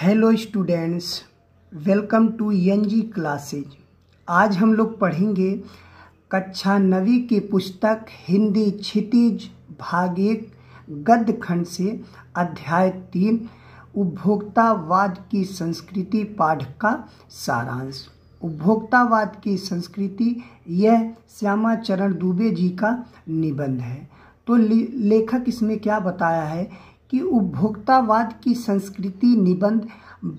hello students welcome to G e classes आज हम लोग पढ़ेंगे कक्षा नवी की पुस्तक हिंदी क्षितिज भाग एक गद्य खंड से अध्याय तीन उपभोक्तावाद की संस्कृति पाठ का सारांश उपभोक्तावाद की संस्कृति यह श्यामाचरण दुबे जी का निबंध है तो लेखक इसमें क्या बताया है कि उपभोक्तावाद की संस्कृति निबंध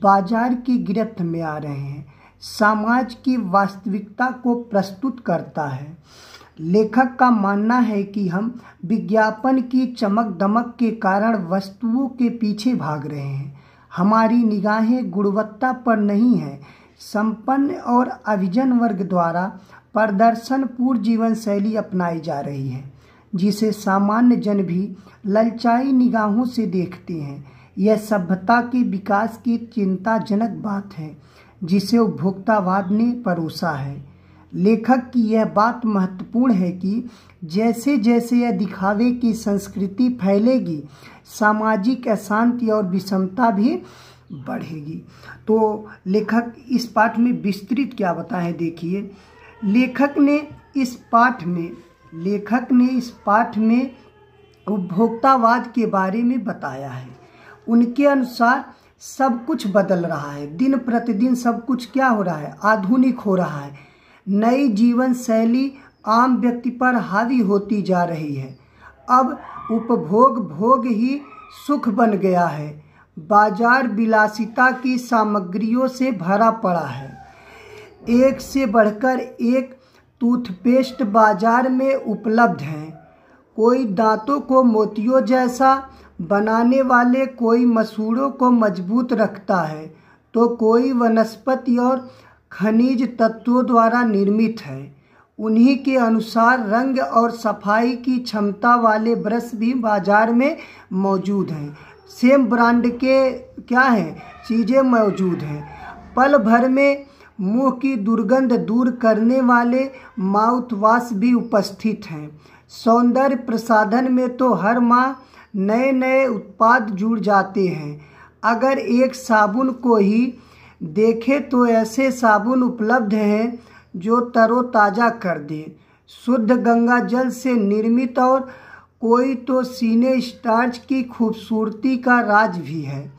बाजार की गिरफ्त में आ रहे हैं समाज की वास्तविकता को प्रस्तुत करता है लेखक का मानना है कि हम विज्ञापन की चमक दमक के कारण वस्तुओं के पीछे भाग रहे हैं हमारी निगाहें गुणवत्ता पर नहीं है संपन्न और अभिजन वर्ग द्वारा प्रदर्शनपूर्ण जीवन शैली अपनाई जा रही है जिसे सामान्य जन भी ललचाई निगाहों से देखते हैं यह सभ्यता के विकास की चिंताजनक बात है जिसे उपभोक्तावाद ने परोसा है लेखक की यह बात महत्वपूर्ण है कि जैसे जैसे यह दिखावे की संस्कृति फैलेगी सामाजिक अशांति और विषमता भी बढ़ेगी तो लेखक इस पाठ में विस्तृत क्या बताएं देखिए लेखक ने इस पाठ में लेखक ने इस पाठ में उपभोक्तावाद के बारे में बताया है उनके अनुसार सब कुछ बदल रहा है दिन प्रतिदिन सब कुछ क्या हो रहा है आधुनिक हो रहा है नई जीवन शैली आम व्यक्ति पर हावी होती जा रही है अब उपभोग भोग ही सुख बन गया है बाजार विलासिता की सामग्रियों से भरा पड़ा है एक से बढ़कर एक टूथपेस्ट बाज़ार में उपलब्ध हैं कोई दांतों को मोतियों जैसा बनाने वाले कोई मसूड़ों को मजबूत रखता है तो कोई वनस्पति और खनिज तत्वों द्वारा निर्मित है उन्हीं के अनुसार रंग और सफाई की क्षमता वाले ब्रश भी बाज़ार में मौजूद हैं सेम ब्रांड के क्या हैं चीज़ें मौजूद हैं पल भर में मुंह की दुर्गंध दूर करने वाले माउथवाश भी उपस्थित हैं सौंदर्य प्रसाधन में तो हर माह नए नए उत्पाद जुड़ जाते हैं अगर एक साबुन को ही देखें तो ऐसे साबुन उपलब्ध हैं जो तरोताज़ा कर दे शुद्ध गंगा जल से निर्मित और कोई तो सीने स्टार्च की खूबसूरती का राज भी है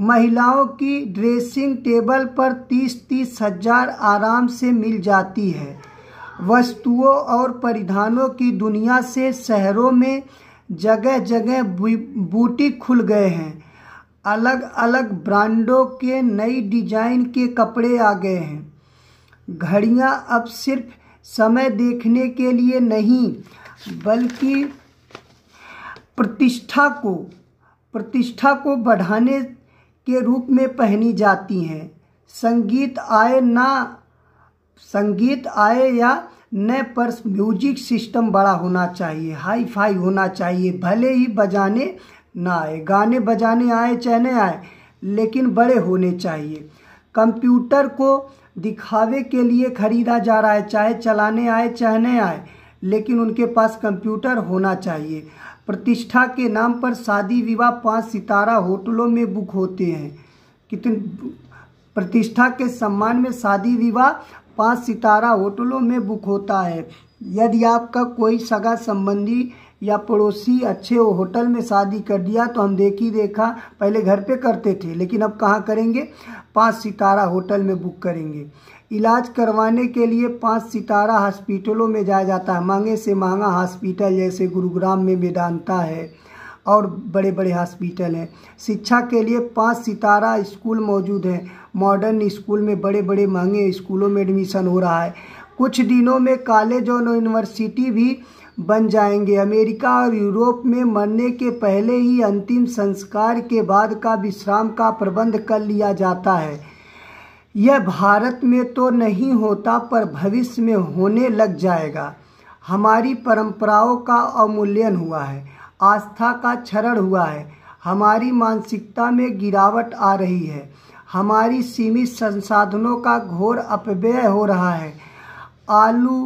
महिलाओं की ड्रेसिंग टेबल पर तीस तीस हजार आराम से मिल जाती है वस्तुओं और परिधानों की दुनिया से शहरों में जगह जगह बूटी खुल गए हैं अलग अलग ब्रांडों के नई डिजाइन के कपड़े आ गए हैं घड़ियां अब सिर्फ समय देखने के लिए नहीं बल्कि प्रतिष्ठा को प्रतिष्ठा को बढ़ाने के रूप में पहनी जाती हैं संगीत आए ना संगीत आए या न पर म्यूजिक सिस्टम बड़ा होना चाहिए हाई फाई होना चाहिए भले ही बजाने ना आए गाने बजाने आए चाहे न आए लेकिन बड़े होने चाहिए कंप्यूटर को दिखावे के लिए खरीदा जा रहा है चाहे चलाने आए चाहे न आए लेकिन उनके पास कंप्यूटर होना चाहिए प्रतिष्ठा के नाम पर शादी विवाह पाँच सितारा होटलों में बुक होते हैं कितने प्रतिष्ठा के सम्मान में शादी विवाह पाँच सितारा होटलों में बुक होता है यदि आपका कोई सगा संबंधी या पड़ोसी अच्छे हो होटल में शादी कर दिया तो हम देख ही देखा पहले घर पे करते थे लेकिन अब कहाँ करेंगे पाँच सितारा होटल में बुक करेंगे इलाज करवाने के लिए पाँच सितारा हॉस्पिटलों में जाया जाता है मांगे से महंगा हॉस्पिटल जैसे गुरुग्राम में वेदांता है और बड़े बड़े हॉस्पिटल हैं शिक्षा के लिए पाँच सितारा स्कूल मौजूद हैं मॉडर्न स्कूल में बड़े बड़े महंगे स्कूलों में एडमिशन हो रहा है कुछ दिनों में कॉलेज और यूनिवर्सिटी भी बन जाएंगे अमेरिका और यूरोप में मरने के पहले ही अंतिम संस्कार के बाद का विश्राम का प्रबंध कर लिया जाता है यह भारत में तो नहीं होता पर भविष्य में होने लग जाएगा हमारी परंपराओं का अवमूल्यन हुआ है आस्था का क्षरण हुआ है हमारी मानसिकता में गिरावट आ रही है हमारी सीमित संसाधनों का घोर अपव्यय हो रहा है आलू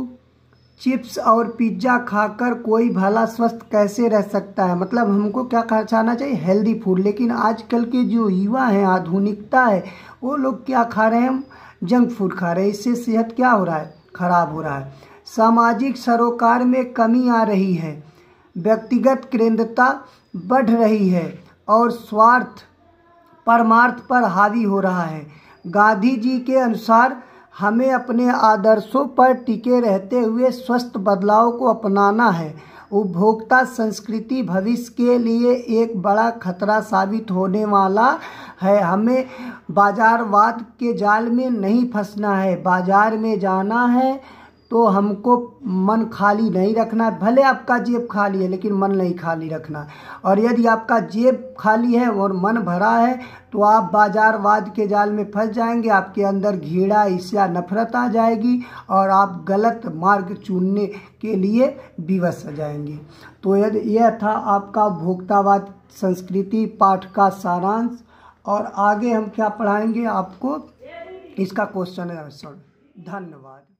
चिप्स और पिज्ज़ा खाकर कोई भला स्वस्थ कैसे रह सकता है मतलब हमको क्या खाना चाहिए हेल्दी फूड लेकिन आजकल के जो युवा हैं आधुनिकता है वो लोग क्या खा रहे हैं जंक फूड खा रहे हैं इससे सेहत क्या हो रहा है खराब हो रहा है सामाजिक सरोकार में कमी आ रही है व्यक्तिगत केंद्रता बढ़ रही है और स्वार्थ परमार्थ पर हावी हो रहा है गांधी जी के अनुसार हमें अपने आदर्शों पर टिके रहते हुए स्वस्थ बदलाव को अपनाना है उपभोक्ता संस्कृति भविष्य के लिए एक बड़ा खतरा साबित होने वाला है हमें बाज़ारवाद के जाल में नहीं फंसना है बाज़ार में जाना है तो हमको मन खाली नहीं रखना है भले आपका जेब खाली है लेकिन मन नहीं खाली रखना और यदि आपका जेब खाली है और मन भरा है तो आप बाजारवाद के जाल में फंस जाएंगे आपके अंदर घीड़ा ईर्ष्या नफरत आ जाएगी और आप गलत मार्ग चुनने के लिए विवश जाएंगे तो यदि यह था आपका भोक्तावाद संस्कृति पाठ का सारांश और आगे हम क्या पढ़ाएंगे आपको इसका क्वेश्चन है सर धन्यवाद